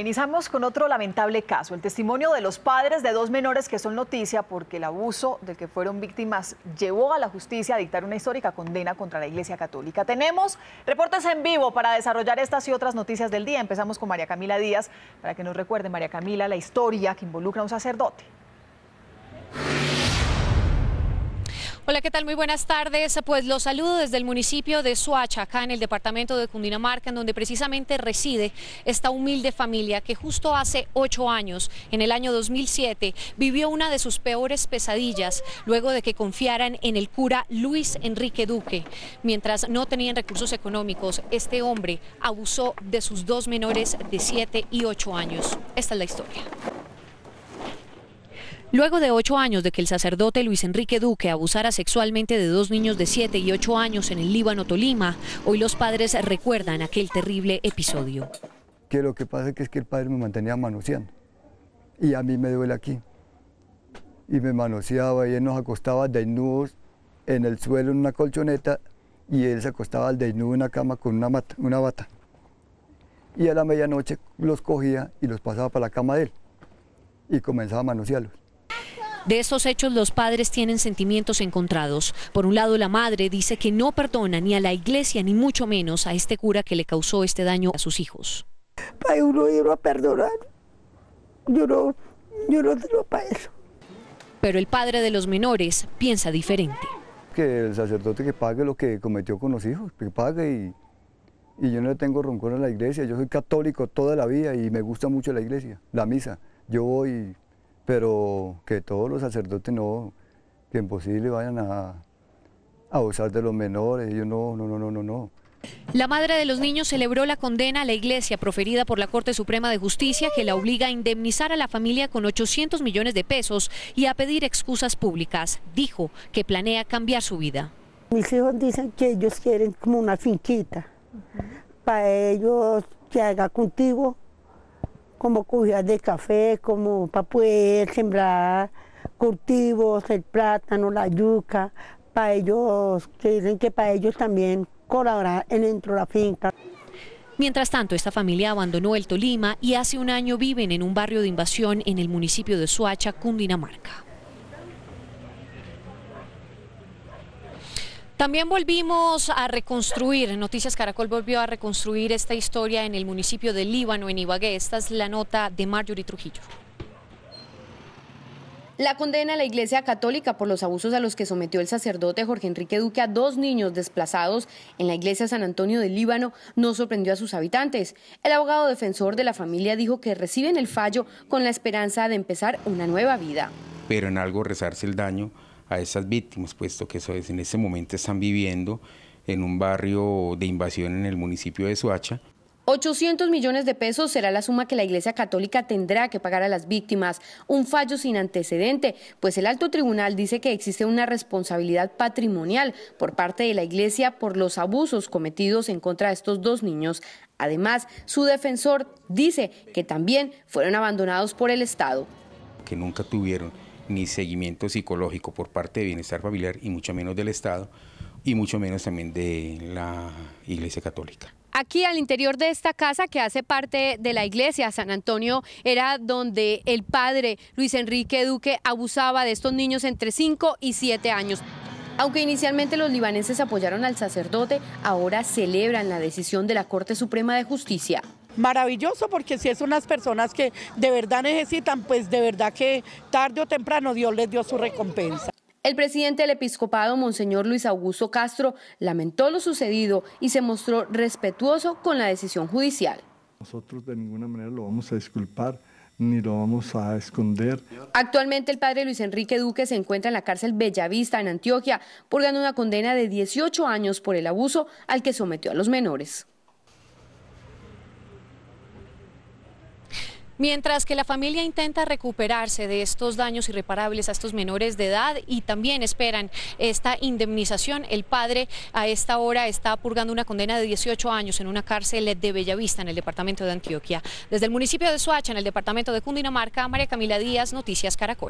Iniciamos con otro lamentable caso, el testimonio de los padres de dos menores que son noticia porque el abuso del que fueron víctimas llevó a la justicia a dictar una histórica condena contra la Iglesia Católica. Tenemos reportes en vivo para desarrollar estas y otras noticias del día. Empezamos con María Camila Díaz para que nos recuerde, María Camila, la historia que involucra a un sacerdote. Hola, ¿qué tal? Muy buenas tardes. Pues los saludo desde el municipio de Suacha, acá en el departamento de Cundinamarca, en donde precisamente reside esta humilde familia que justo hace ocho años, en el año 2007, vivió una de sus peores pesadillas luego de que confiaran en el cura Luis Enrique Duque. Mientras no tenían recursos económicos, este hombre abusó de sus dos menores de siete y ocho años. Esta es la historia. Luego de ocho años de que el sacerdote Luis Enrique Duque abusara sexualmente de dos niños de siete y ocho años en el Líbano Tolima, hoy los padres recuerdan aquel terrible episodio. Que lo que pasa es que el padre me mantenía manoseando y a mí me duele aquí. Y me manoseaba y él nos acostaba desnudos en el suelo en una colchoneta y él se acostaba desnudo en una cama con una, una bata. Y a la medianoche los cogía y los pasaba para la cama de él y comenzaba a manosearlos. De estos hechos los padres tienen sentimientos encontrados. Por un lado, la madre dice que no perdona ni a la iglesia, ni mucho menos a este cura que le causó este daño a sus hijos. Para uno ir a perdonar, yo no, yo no tengo eso. Pero el padre de los menores piensa diferente. Que el sacerdote que pague lo que cometió con los hijos, que pague y, yo no tengo roncón a la iglesia. Yo soy católico toda la vida y me gusta mucho la iglesia, la misa. Yo voy pero que todos los sacerdotes no, que imposible vayan a, abusar de los menores, ellos no, no, no, no, no, no. La madre de los niños celebró la condena a la iglesia proferida por la Corte Suprema de Justicia que la obliga a indemnizar a la familia con 800 millones de pesos y a pedir excusas públicas. Dijo que planea cambiar su vida. Mis hijos dicen que ellos quieren como una finquita, para ellos que haga cultivo como cubrir de café, como para poder sembrar cultivos, el plátano, la yuca, para ellos, que dicen que para ellos también colaborar dentro de la finca. Mientras tanto, esta familia abandonó el Tolima y hace un año viven en un barrio de invasión en el municipio de Suacha, Cundinamarca. También volvimos a reconstruir, Noticias Caracol volvió a reconstruir esta historia en el municipio de Líbano, en Ibagué. Esta es la nota de Marjorie Trujillo. La condena a la Iglesia Católica por los abusos a los que sometió el sacerdote Jorge Enrique Duque a dos niños desplazados en la Iglesia San Antonio de Líbano no sorprendió a sus habitantes. El abogado defensor de la familia dijo que reciben el fallo con la esperanza de empezar una nueva vida. Pero en algo rezarse el daño a esas víctimas, puesto que eso es, en ese momento están viviendo en un barrio de invasión en el municipio de Suacha. 800 millones de pesos será la suma que la Iglesia Católica tendrá que pagar a las víctimas, un fallo sin antecedente, pues el alto tribunal dice que existe una responsabilidad patrimonial por parte de la Iglesia por los abusos cometidos en contra de estos dos niños. Además, su defensor dice que también fueron abandonados por el Estado. Que nunca tuvieron ni seguimiento psicológico por parte de bienestar familiar y mucho menos del Estado y mucho menos también de la Iglesia Católica. Aquí al interior de esta casa que hace parte de la iglesia San Antonio era donde el padre Luis Enrique Duque abusaba de estos niños entre 5 y 7 años. Aunque inicialmente los libaneses apoyaron al sacerdote, ahora celebran la decisión de la Corte Suprema de Justicia. Maravilloso porque si es unas personas que de verdad necesitan, pues de verdad que tarde o temprano Dios les dio su recompensa. El presidente del episcopado, Monseñor Luis Augusto Castro, lamentó lo sucedido y se mostró respetuoso con la decisión judicial. Nosotros de ninguna manera lo vamos a disculpar ni lo vamos a esconder. Actualmente el padre Luis Enrique Duque se encuentra en la cárcel Bellavista, en Antioquia, purgando una condena de 18 años por el abuso al que sometió a los menores. Mientras que la familia intenta recuperarse de estos daños irreparables a estos menores de edad y también esperan esta indemnización, el padre a esta hora está purgando una condena de 18 años en una cárcel de Bellavista, en el departamento de Antioquia. Desde el municipio de Soacha, en el departamento de Cundinamarca, María Camila Díaz, Noticias Caracol.